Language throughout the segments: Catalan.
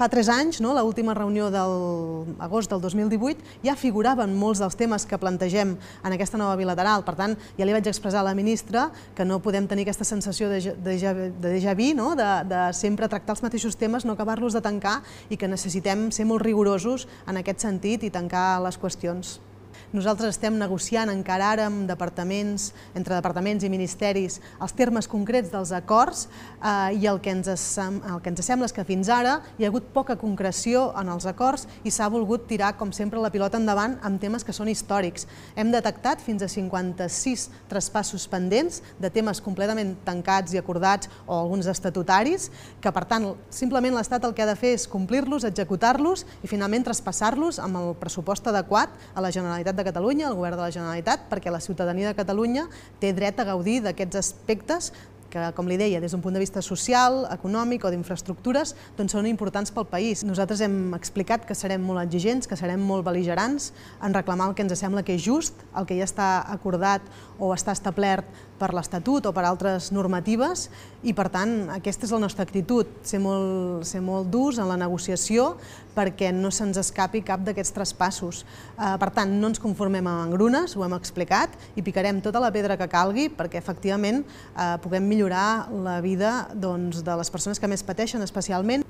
Fa tres anys, no, l'última reunió de l'agost del 2018, ja figuraven molts dels temes que plantegem en aquesta nova bilateral. Per tant, ja li vaig expressar a la ministra que no podem tenir aquesta sensació de, de, de déjà vu, no? de, de sempre tractar els mateixos temes, no acabar-los de tancar i que necessitem ser molt rigorosos en aquest sentit i tancar les qüestions. Nosaltres estem negociant encara ara amb departaments, entre departaments i ministeris els termes concrets dels acords eh, i el que, ens, el que ens sembla és que fins ara hi ha hagut poca concreció en els acords i s'ha volgut tirar, com sempre, la pilota endavant amb temes que són històrics. Hem detectat fins a 56 traspassos pendents de temes completament tancats i acordats o alguns estatutaris, que per tant, simplement l'Estat el que ha de fer és complir-los, executar-los i finalment traspassar-los amb el pressupost adequat a la Generalitat Generalitat de Catalunya, el Govern de la Generalitat, perquè la ciutadania de Catalunya té dret a gaudir d'aquests aspectes que, com li deia, des d'un punt de vista social, econòmic o d'infraestructures, doncs són importants pel país. Nosaltres hem explicat que serem molt exigents, que serem molt beligerants en reclamar el que ens sembla que és just, el que ja està acordat o està establert per l'Estatut o per altres normatives i, per tant, aquesta és la nostra actitud, ser molt, ser molt durs en la negociació perquè no se'ns escapi cap d'aquests traspassos. Eh, per tant, no ens conformem amb engrunes, ho hem explicat, i picarem tota la pedra que calgui perquè, efectivament, eh, puguem millorar millorar la vida doncs, de les persones que més pateixen especialment.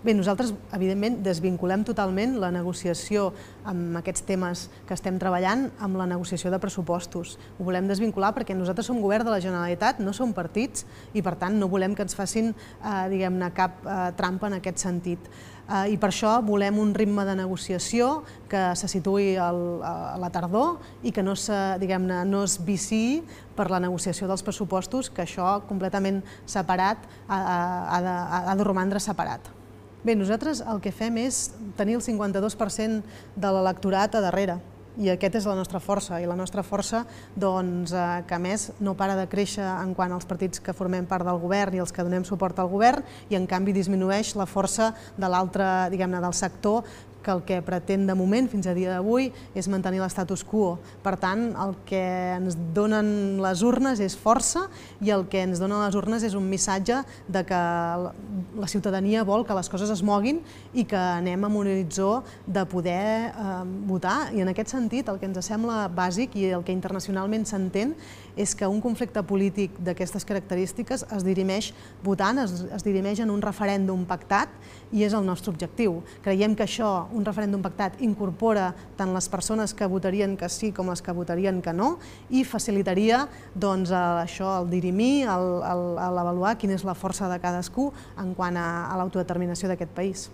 Bé, nosaltres, evidentment, desvinculem totalment la negociació amb aquests temes que estem treballant amb la negociació de pressupostos. Ho volem desvincular perquè nosaltres som govern de la Generalitat, no som partits i, per tant, no volem que ens facin eh, diguem-ne cap eh, trampa en aquest sentit. Eh, I per això volem un ritme de negociació que se situï al, a la tardor i que no, se, diguem-ne, no es viciï per la negociació dels pressupostos, que això completament separat ha, ha de, ha de romandre separat. Bé, nosaltres el que fem és tenir el 52% de l'electorat a darrere i aquest és la nostra força, i la nostra força doncs, eh, que a més no para de créixer en quant als partits que formem part del govern i els que donem suport al govern, i en canvi disminueix la força de l'altre, diguem-ne, del sector que el que pretén de moment, fins a dia d'avui, és mantenir l'estatus quo. Per tant, el que ens donen les urnes és força i el que ens donen les urnes és un missatge de que la ciutadania vol que les coses es moguin i que anem amb un horitzó de poder eh, votar. I en aquest sentit, el que ens sembla bàsic i el que internacionalment s'entén és que un conflicte polític d'aquestes característiques es dirimeix votant, es, es dirimeix en un referèndum pactat i és el nostre objectiu. Creiem que això un referèndum pactat incorpora tant les persones que votarien que sí com les que votarien que no i facilitaria doncs, eh, això, el dirimir, l'avaluar quina és la força de cadascú en quant a, a l'autodeterminació d'aquest país.